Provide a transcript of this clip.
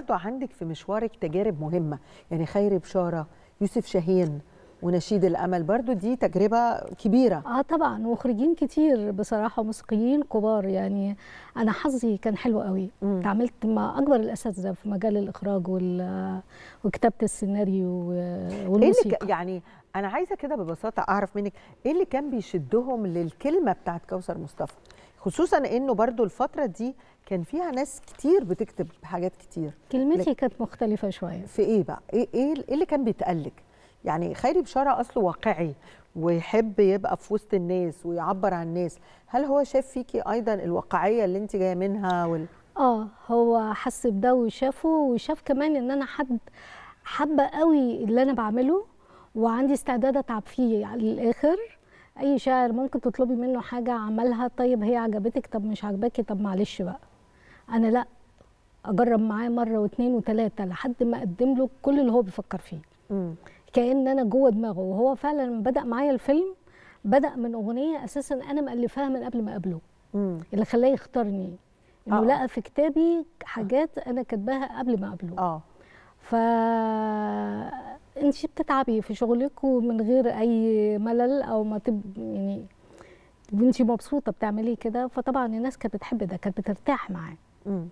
برضه عندك في مشوارك تجارب مهمه يعني خيري بشاره يوسف شاهين ونشيد الامل برضو دي تجربه كبيره اه طبعا ومخرجين كتير بصراحه وموسيقيين كبار يعني انا حظي كان حلو قوي اتعاملت مع اكبر الاساتذه في مجال الاخراج وكتابه السيناريو إيه والموسيقى إيه يعني انا عايزه كده ببساطه اعرف منك ايه اللي كان بيشدهم للكلمه بتاعت كوثر مصطفى خصوصا انه برضو الفتره دي كان فيها ناس كتير بتكتب حاجات كتير كلمتي كانت مختلفه شويه في ايه بقى ايه ايه, إيه اللي كان بيتقلك يعني خيري بشاره اصله واقعي ويحب يبقى في وسط الناس ويعبر عن الناس هل هو شاف فيكي ايضا الواقعيه اللي انت جايه منها وال... اه هو حس بده وشافه وشاف كمان ان انا حد حابه قوي اللي انا بعمله وعندي استعداد اتعب فيه على الاخر اي شاعر ممكن تطلبي منه حاجه عملها طيب هي عجبتك طب مش عجباكي طب معلش بقى انا لا اجرب معاه مره واثنين وثلاثه لحد ما اقدم له كل اللي هو بيفكر فيه كان انا جوه دماغه وهو فعلا بدا معايا الفيلم بدا من اغنيه اساسا انا مالفاها من قبل ما اقابله اللي خلاه يختارني انه آه. لقى في كتابي حاجات انا كاتباها قبل ما اقابله اه ف انت بتتعبي في شغلك ومن غير اي ملل او ما تب يعني وانت مبسوطه بتعمليه كده فطبعا الناس كانت بتحب ده كانت بترتاح معاه